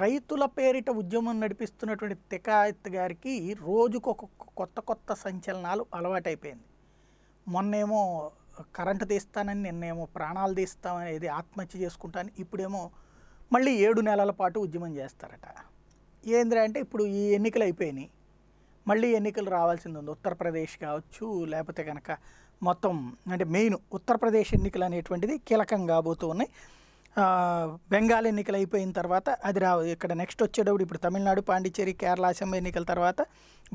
రైతుల పేరిట ఉద్యమం నడిపిస్తున్నటువంటి తికాయత్ గారికి రోజుకు ఒక కొత్త కొత్త సంచలనాలు అలవాటైపోయింది మొన్నేమో కరెంటు తీస్తానని నిన్నేమో ప్రాణాలు తీస్తామనేది ఆత్మహత్య చేసుకుంటాను ఇప్పుడేమో మళ్ళీ ఏడు నెలల పాటు ఉద్యమం చేస్తారట ఏంద్రా అంటే ఇప్పుడు ఈ ఎన్నికలు అయిపోయినాయి మళ్ళీ ఎన్నికలు రావాల్సింది ఉంది ఉత్తరప్రదేశ్ కావచ్చు లేకపోతే కనుక మొత్తం అంటే మెయిన్ ఉత్తరప్రదేశ్ ఎన్నికలు అనేటువంటిది కీలకం కాబోతూ ఉన్నాయి బెంగాల్ ఎన్నికలు అయిపోయిన తర్వాత అది రావు ఇక్కడ నెక్స్ట్ వచ్చేటప్పుడు ఇప్పుడు తమిళనాడు పాండిచ్చేరి కేరళ అసెంబ్లీ ఎన్నికల తర్వాత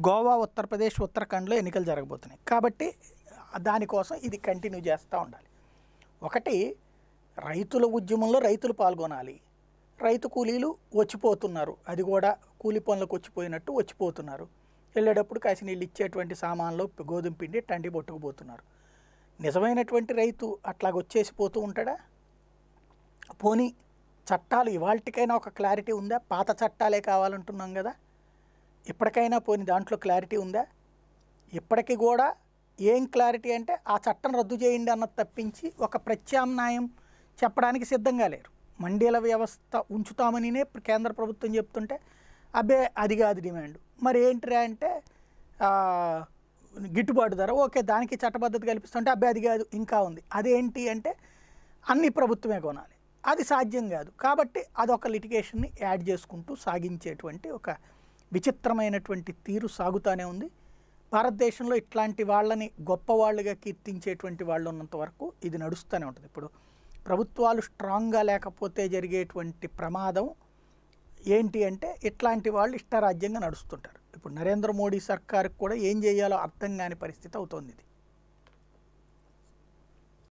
గోవా ఉత్తరప్రదేశ్ ఉత్తరాఖండ్లో ఎన్నికలు జరగబోతున్నాయి కాబట్టి దానికోసం ఇది కంటిన్యూ చేస్తూ ఉండాలి ఒకటి రైతుల ఉద్యమంలో రైతులు పాల్గొనాలి రైతు కూలీలు వచ్చిపోతున్నారు అది కూడా కూలి పనులకు వచ్చిపోయినట్టు వచ్చిపోతున్నారు వెళ్ళేటప్పుడు కాసి నీళ్ళు ఇచ్చేటువంటి సామాన్లు గోధుమ పిండి టండి పట్టుకుపోతున్నారు నిజమైనటువంటి రైతు అట్లాగొచ్చేసి పోతూ ఉంటాడా పోనీ చట్టాలు ఇవాళకైనా ఒక క్లారిటీ ఉందా పాత చట్టాలే కావాలంటున్నాం కదా ఇప్పటికైనా పోని దాంట్లో క్లారిటీ ఉందా ఇప్పటికీ కూడా ఏం క్లారిటీ అంటే ఆ చట్టం రద్దు చేయండి అన్నది తప్పించి ఒక ప్రత్యామ్నాయం చెప్పడానికి సిద్ధంగా లేరు మండీల వ్యవస్థ ఉంచుతామనినే కేంద్ర ప్రభుత్వం చెప్తుంటే అబ్బే అది కాదు డిమాండ్ మరి ఏంటిరా అంటే గిట్టుబాటు ధర ఓకే దానికి చట్టబద్ధత కల్పిస్తుంటే అబ్బే అది కాదు ఇంకా ఉంది అదేంటి అంటే అన్ని ప్రభుత్వమే కొనాలి అది సాధ్యం కాదు కాబట్టి అదొక లిటిగేషన్ని యాడ్ చేసుకుంటూ సాగించేటువంటి ఒక విచిత్రమైనటువంటి తీరు సాగుతానే ఉంది భారతదేశంలో ఇట్లాంటి వాళ్ళని గొప్ప వాళ్ళుగా కీర్తించేటువంటి వాళ్ళు ఉన్నంత వరకు ఇది నడుస్తూనే ఉంటుంది ఇప్పుడు ప్రభుత్వాలు స్ట్రాంగ్గా లేకపోతే జరిగేటువంటి ప్రమాదం ఏంటి అంటే ఇట్లాంటి వాళ్ళు ఇష్టరాజ్యంగా నడుస్తుంటారు ఇప్పుడు నరేంద్ర మోడీ సర్కారు కూడా ఏం చేయాలో అర్థం కాని పరిస్థితి అవుతోంది ఇది